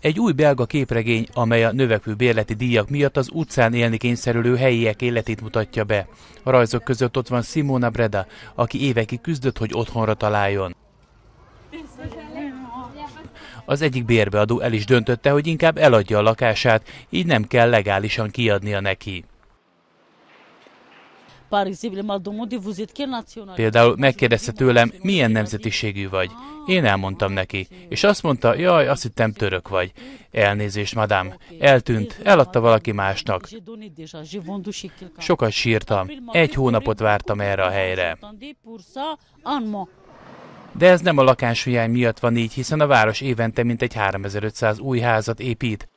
Egy új belga képregény, amely a növekvő bérleti díjak miatt az utcán élni kényszerülő helyiek életét mutatja be. A rajzok között ott van Simona Breda, aki évekig küzdött, hogy otthonra találjon. Az egyik bérbeadó el is döntötte, hogy inkább eladja a lakását, így nem kell legálisan kiadnia neki. Például megkérdezte tőlem, milyen nemzetiségű vagy. Én elmondtam neki, és azt mondta, jaj, azt hittem török vagy. Elnézést, madám. Eltűnt, eladta valaki másnak. Sokat sírtam. Egy hónapot vártam erre a helyre. De ez nem a lakáshiány miatt van így, hiszen a város évente mintegy 3500 új házat épít.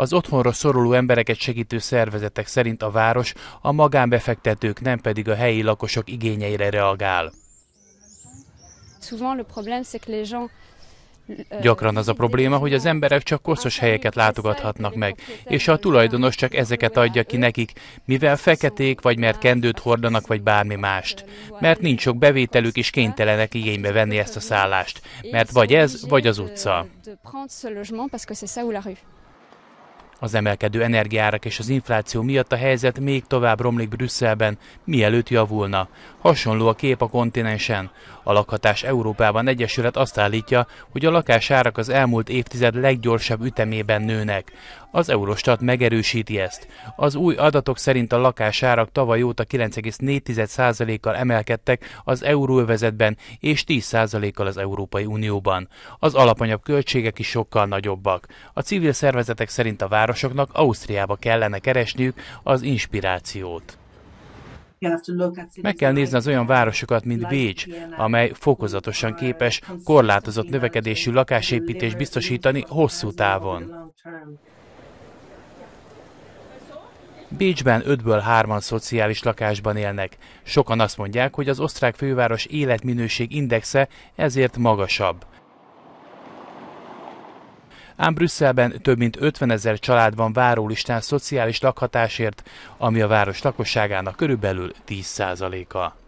Az otthonra szoruló embereket segítő szervezetek szerint a város a magánbefektetők, nem pedig a helyi lakosok igényeire reagál. Euh, Gyakran az a probléma, hogy az emberek csak koszos helyeket látogathatnak meg, és a tulajdonos csak ezeket adja ki nekik, mivel feketék, vagy mert kendőt hordanak, vagy bármi mást. Mert nincs sok bevételük, és kénytelenek igénybe venni ezt a szállást, mert vagy ez, vagy az utca. Az emelkedő energiárak és az infláció miatt a helyzet még tovább romlik Brüsszelben, mielőtt javulna. Hasonló a kép a kontinensen. A lakhatás Európában Egyesület azt állítja, hogy a lakásárak az elmúlt évtized leggyorsabb ütemében nőnek. Az Eurostat megerősíti ezt. Az új adatok szerint a lakásárak tavaly óta 9,4%-kal emelkedtek az euróövezetben és 10%-kal az Európai Unióban. Az alapanyag költségek is sokkal nagyobbak. A civil szervezetek szerint a városoknak Ausztriába kellene keresniük az inspirációt. Meg kell nézni az olyan városokat, mint Bécs, amely fokozatosan képes korlátozott növekedésű lakásépítést biztosítani hosszú távon. Bécsben 5-ből 3-an szociális lakásban élnek. Sokan azt mondják, hogy az osztrák főváros életminőség indexe ezért magasabb. Ám Brüsszelben több mint 50 ezer család van várólistán szociális lakhatásért, ami a város lakosságának körülbelül 10 a